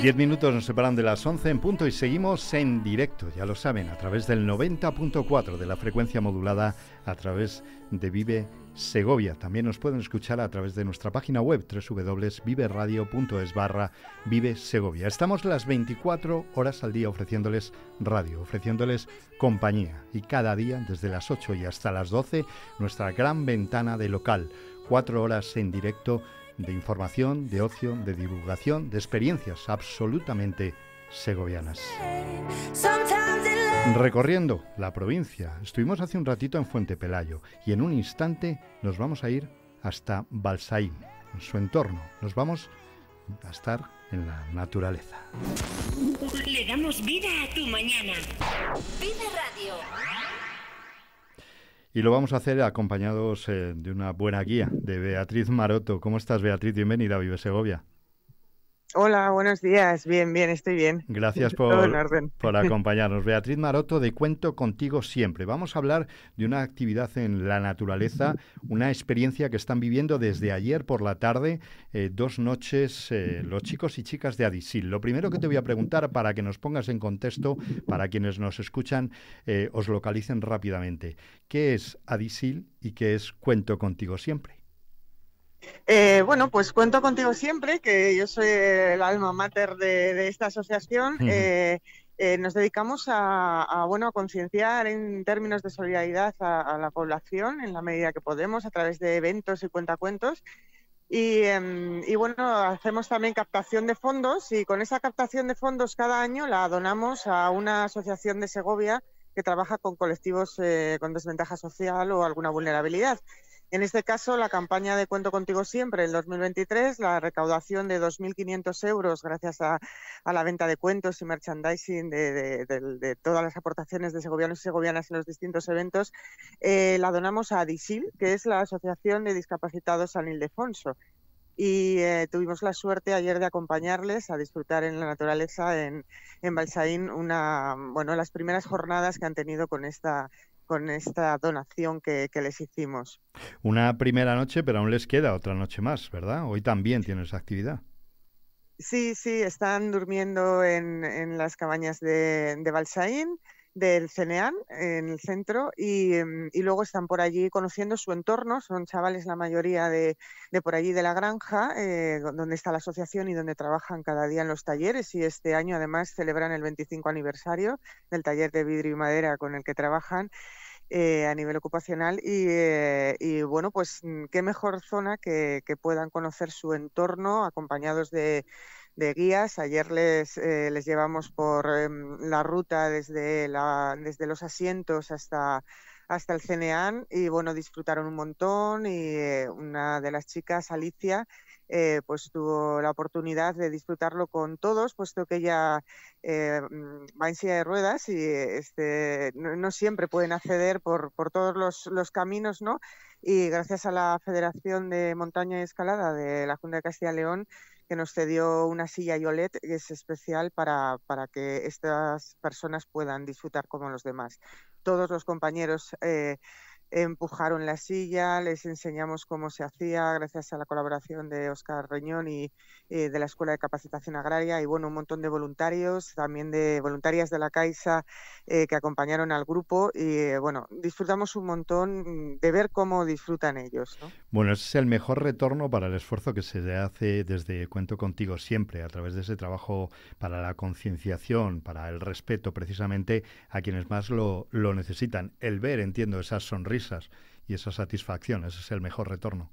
10 minutos nos separan de las 11 en punto y seguimos en directo, ya lo saben, a través del 90.4 de la frecuencia modulada, a través de Vive Segovia. También nos pueden escuchar a través de nuestra página web www.viveradio.es barra Vive Segovia. Estamos las 24 horas al día ofreciéndoles radio, ofreciéndoles compañía y cada día desde las 8 y hasta las 12 nuestra gran ventana de local. Cuatro horas en directo de información, de ocio, de divulgación, de experiencias absolutamente segovianas. Recorriendo la provincia, estuvimos hace un ratito en Fuente Pelayo y en un instante nos vamos a ir hasta Balsaín, en su entorno. Nos vamos a estar en la naturaleza. Le damos vida a tu mañana. Radio. Y lo vamos a hacer acompañados eh, de una buena guía de Beatriz Maroto. ¿Cómo estás, Beatriz? Bienvenida a Vive Segovia. Hola, buenos días. Bien, bien, estoy bien. Gracias por, acompañarnos. Beatriz Maroto, de Cuento Contigo Siempre. Vamos a hablar de una actividad en la naturaleza, una experiencia que están viviendo desde ayer por la tarde, eh, dos noches, eh, los chicos y chicas de Adisil. Lo primero que te voy a preguntar, para que nos pongas en contexto, para quienes nos escuchan, eh, os localicen rápidamente. ¿Qué es Adisil y qué es Cuento Contigo Siempre? Eh, bueno, pues cuento contigo siempre, que yo soy el alma mater de, esta asociación. Eh, eh, nos dedicamos a, bueno concienciar en términos de solidaridad a, la población en la medida que podemos a través de eventos y cuentacuentos em, y, bueno hacemos también captación de fondos y con esa captación de fondos cada año la donamos a una asociación de Segovia que trabaja con colectivos con desventaja social o alguna vulnerabilidad. En este caso, la campaña de Cuento Contigo Siempre, en 2023, la recaudación de 2.500 euros gracias a, la venta de cuentos y merchandising de, todas las aportaciones de segovianos y segovianas en los distintos eventos, eh, la donamos a DISIL, que es la Asociación de Discapacitados San Ildefonso y eh, tuvimos la suerte ayer de acompañarles a disfrutar en la naturaleza en, Balsaín una bueno las primeras jornadas que han tenido con esta con esta donación que, les hicimos. Una primera noche, pero aún les queda otra noche más, ¿verdad? Hoy también esa actividad. Sí, sí, están durmiendo en, las cabañas de, de Balsaín del CENEAN en el centro em, y, luego están por allí conociendo su entorno, son chavales la mayoría de, por allí de la granja, eh, donde está la asociación y donde trabajan cada día en los talleres y este año además celebran el 25 aniversario del taller de vidrio y madera con el que trabajan. Eh, a nivel ocupacional y, eh, y, bueno, pues mm, qué mejor zona que puedan conocer su entorno acompañados de, de guías. Ayer les, eh, les llevamos por em, la ruta desde, la, desde los asientos hasta, hasta el CNEAN y bueno, disfrutaron un montón y eh, una de las chicas, Alicia, eh, pues tuvo la oportunidad de disfrutarlo con todos, puesto que ella mm, va en silla de ruedas y este, no, siempre pueden acceder por, todos los, los, caminos, ¿no? Y gracias a la Federación de Montaña y Escalada de la Junta de Castilla y León, que nos cedió una silla Yolet, que es especial para, que estas personas puedan disfrutar como los demás. Todos los compañeros eh, empujaron la silla, les enseñamos cómo se hacía gracias a la colaboración de Oscar Reñón y eh, de la Escuela de Capacitación Agraria y bueno, un montón de voluntarios, también de voluntarias de la Caixa eh, que acompañaron al grupo y eh, bueno, disfrutamos un montón de ver cómo disfrutan ellos. Bueno, ese es el mejor retorno para el esfuerzo que se hace desde Cuento contigo siempre a través de ese trabajo para la concienciación, para el respeto precisamente a quienes más lo, lo necesitan. El ver, entiendo, esas sonrisas y esa satisfacción, ese es el mejor retorno.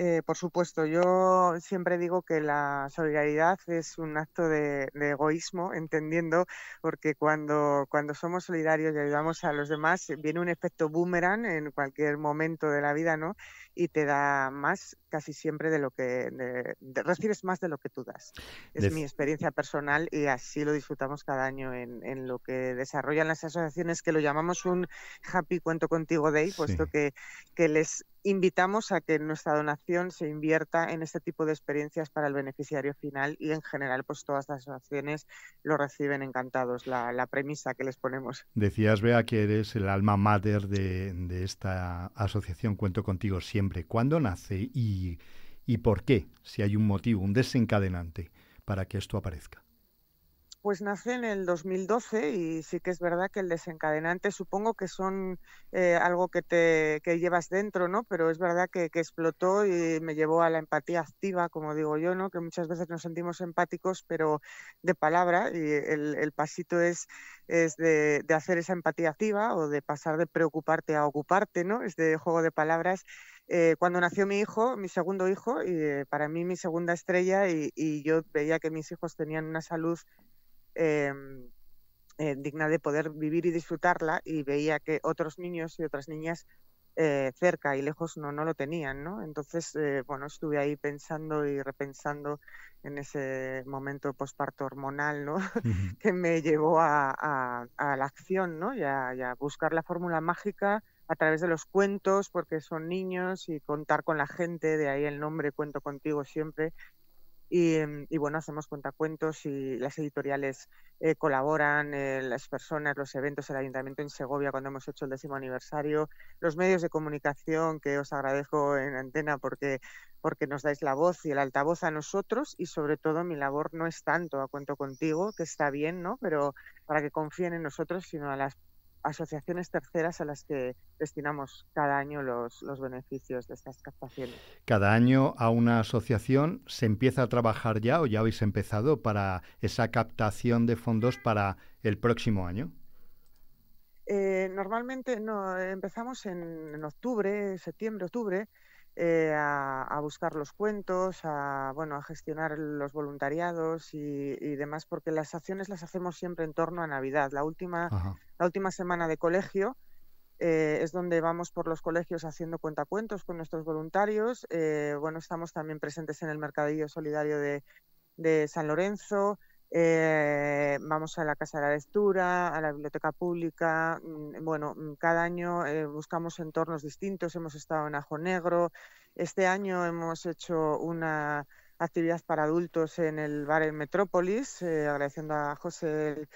Eh, por supuesto, yo siempre digo que la solidaridad es un acto de, egoísmo, entendiendo, porque cuando, cuando somos solidarios y ayudamos a los demás, viene un efecto boomerang en cualquier momento de la vida, ¿no? Y te da más casi siempre de lo que de, recibes más de lo que tú das. Es mi experiencia personal y así lo disfrutamos cada año en, lo que desarrollan las asociaciones que lo llamamos un happy cuento contigo day, puesto que, que les invitamos a que nuestra donación se invierta en este tipo de experiencias para el beneficiario final y en general pues todas las asociaciones lo reciben encantados, la, premisa que les ponemos. Decías, Bea, que eres el alma mater de, esta asociación Cuento Contigo Siempre. ¿Cuándo nace y por qué? Si hay un motivo, un desencadenante para que esto aparezca. Pues nace en el 2012 y sí que es verdad que el desencadenante supongo que son eh, algo que te que llevas dentro, ¿no? Pero es verdad que, explotó y me llevó a la empatía activa, como digo yo, ¿no? Que muchas veces nos sentimos empáticos, pero de palabra y el, el pasito es, es de, hacer esa empatía activa o de pasar de preocuparte a ocuparte, ¿no? Es de juego de palabras. Eh, cuando nació mi hijo, mi segundo hijo, y eh, para mí mi segunda estrella, y, yo veía que mis hijos tenían una salud Em, eh, digna de poder vivir y disfrutarla y veía que otros niños y otras niñas eh, cerca y lejos no, no lo tenían, Entonces, eh, bueno, estuve ahí pensando y repensando en ese momento postparto hormonal, ¿no? que me llevó a, la acción, ¿no? ya y a buscar la fórmula mágica a través de los cuentos, porque son niños y contar con la gente, de ahí el nombre Cuento contigo siempre, Em, y, bueno, hacemos cuentacuentos y las editoriales eh, colaboran, eh, las personas, los eventos, el ayuntamiento en Segovia cuando hemos hecho el décimo aniversario, los medios de comunicación que os agradezco en antena porque, porque nos dais la voz y el altavoz a nosotros y sobre todo mi labor no es tanto a cuento contigo, que está bien, ¿no? Pero para que confíen en nosotros, sino a las asociaciones terceras a las que destinamos cada año los, los, beneficios de estas captaciones. Cada año a una asociación se empieza a trabajar ya o ya habéis empezado para esa captación de fondos para el próximo año. Eh, normalmente no, empezamos en octubre, septiembre, octubre, eh, a, buscar los cuentos, a, bueno, a gestionar los voluntariados y, demás, porque las acciones las hacemos siempre en torno a Navidad. La última, la última semana de colegio eh, es donde vamos por los colegios haciendo cuentacuentos con nuestros voluntarios. Eh, bueno, estamos también presentes en el Mercadillo Solidario de San Lorenzo. Eh, vamos a la Casa de la Lectura, a la Biblioteca Pública. Mm, bueno, mm, cada año eh, buscamos entornos distintos. Hemos estado en Ajo Negro. Este año hemos hecho una actividad para adultos en el bar en Metrópolis, eh, agradeciendo a José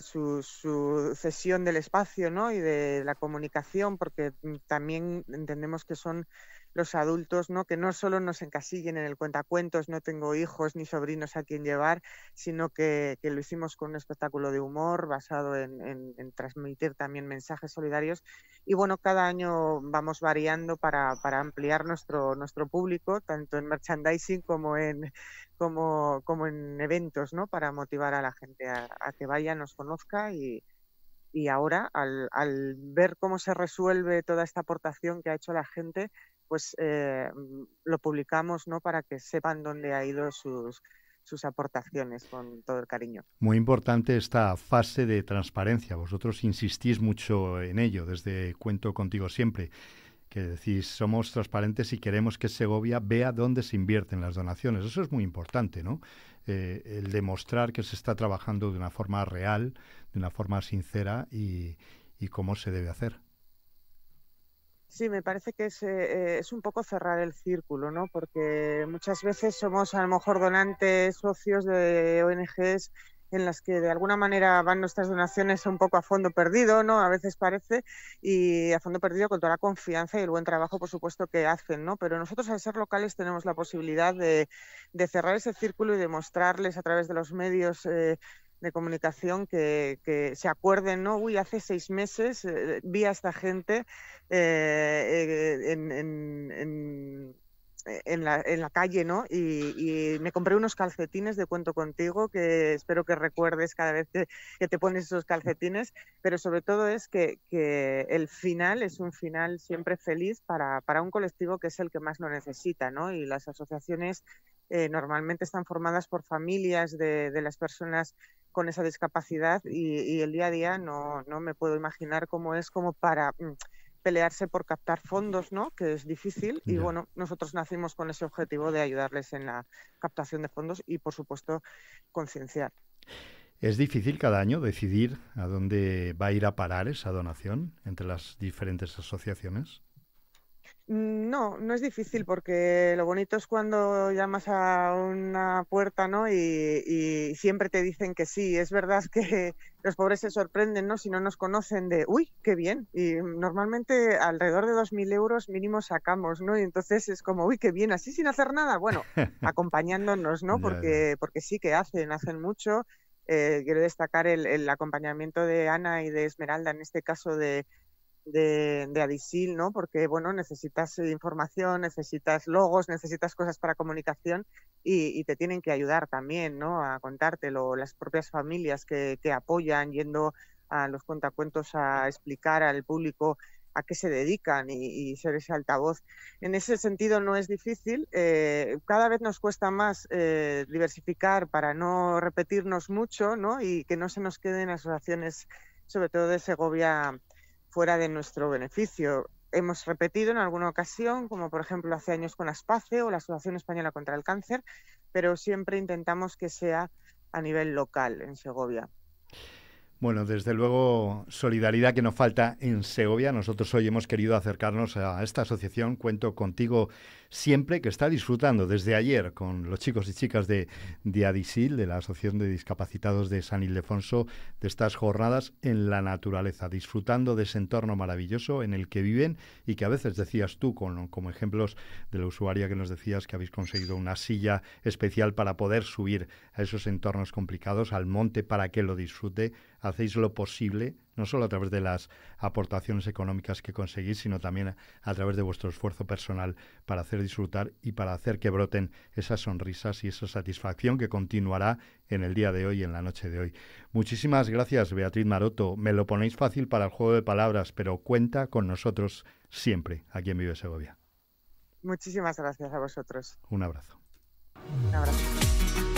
su, su, cesión del espacio y de la comunicación, porque mm, también entendemos que son los adultos, ¿no? que no solo nos encasillen en el cuentacuentos, no tengo hijos ni sobrinos a quien llevar, sino que, lo hicimos con un espectáculo de humor basado en, transmitir también mensajes solidarios. Y bueno, cada año vamos variando para, ampliar nuestro, nuestro público, tanto en merchandising como en, como, en eventos, ¿no? para motivar a la gente a, que vaya, nos conozca y, y ahora al, al, ver cómo se resuelve toda esta aportación que ha hecho la gente, pues eh, lo publicamos ¿no? para que sepan dónde ha ido sus, sus aportaciones con todo el cariño. Muy importante esta fase de transparencia. Vosotros insistís mucho en ello desde Cuento contigo siempre, que decís somos transparentes y queremos que Segovia vea dónde se invierten las donaciones. Eso es muy importante, ¿no? Eh, el demostrar que se está trabajando de una forma real, de una forma sincera y cómo se debe hacer. Sí, me parece que es, eh, es, un poco cerrar el círculo, ¿no? Porque muchas veces somos a lo mejor donantes, socios de ONGs en las que de alguna manera van nuestras donaciones un poco a fondo perdido, ¿no? A veces parece, y a fondo perdido con toda la confianza y el buen trabajo, por supuesto, que hacen, ¿no? Pero nosotros al ser locales tenemos la posibilidad de, de cerrar ese círculo y demostrarles a través de los medios eh, de comunicación que, se acuerden, ¿no? Uy, hace seis meses eh, vi a esta gente eh, eh, en, la, calle, ¿no? Y, me compré unos calcetines de cuento contigo que espero que recuerdes cada vez que, te pones esos calcetines, pero sobre todo es que, el final es un final siempre feliz para, un colectivo que es el que más lo necesita, ¿no? Y las asociaciones normalmente están formadas por familias de, de las personas con esa discapacidad y, el día a día no, me puedo imaginar cómo es como para mm, pelearse por captar fondos, ¿no? Que es difícil y bueno, nosotros nacimos con ese objetivo de ayudarles en la captación de fondos y por supuesto concienciar. ¿Es difícil cada año decidir a dónde va a ir a parar esa donación entre las diferentes asociaciones? Mm, no, no es difícil porque lo bonito es cuando llamas a una puerta, ¿no? Y, siempre te dicen que sí. Es verdad que los pobres se sorprenden, ¿no? Si no nos conocen de, uy, qué bien. Y normalmente alrededor de 2.000 euros mínimo sacamos, ¿no? Y entonces es como, uy, qué bien, así sin hacer nada. Bueno, acompañándonos, ¿no? Porque, porque sí que hacen, hacen mucho. Eh, quiero destacar el, el acompañamiento de Ana y de Esmeralda en este caso de de, Adisil, ¿no? Porque, bueno, necesitas eh, información, necesitas logos, necesitas cosas para comunicación y, te tienen que ayudar también, ¿no? A contártelo, las propias familias que apoyan yendo a los cuentacuentos a explicar al público a qué se dedican y, ser ese altavoz. En ese sentido no es difícil. Eh, cada vez nos cuesta más eh, diversificar para no repetirnos mucho ¿no? y que no se nos queden asociaciones, sobre todo de Segovia, fuera de nuestro beneficio. Hemos repetido en alguna ocasión, como por ejemplo hace años con ASPACE o la Asociación Española contra el Cáncer, pero siempre intentamos que sea a nivel local en Segovia. Bueno, desde luego, solidaridad que no falta en Segovia. Nosotros hoy hemos querido acercarnos a esta asociación Cuento Contigo Siempre, que está disfrutando desde ayer con los chicos y chicas de, de Adisil, de la Asociación de Discapacitados de San Ildefonso, de estas jornadas en la naturaleza, disfrutando de ese entorno maravilloso en el que viven y que a veces decías tú, con, como ejemplos de la usuaria que nos decías que habéis conseguido una silla especial para poder subir a esos entornos complicados, al monte, para que lo disfrute hacéis lo posible, no solo a través de las aportaciones económicas que conseguís, sino también a, través de vuestro esfuerzo personal para hacer disfrutar y para hacer que broten esas sonrisas y esa satisfacción que continuará en el día de hoy, en la noche de hoy. Muchísimas gracias, Beatriz Maroto. Me lo ponéis fácil para el juego de palabras, pero cuenta con nosotros siempre aquí en Vive Segovia. Muchísimas gracias a vosotros. Un abrazo. Un abrazo.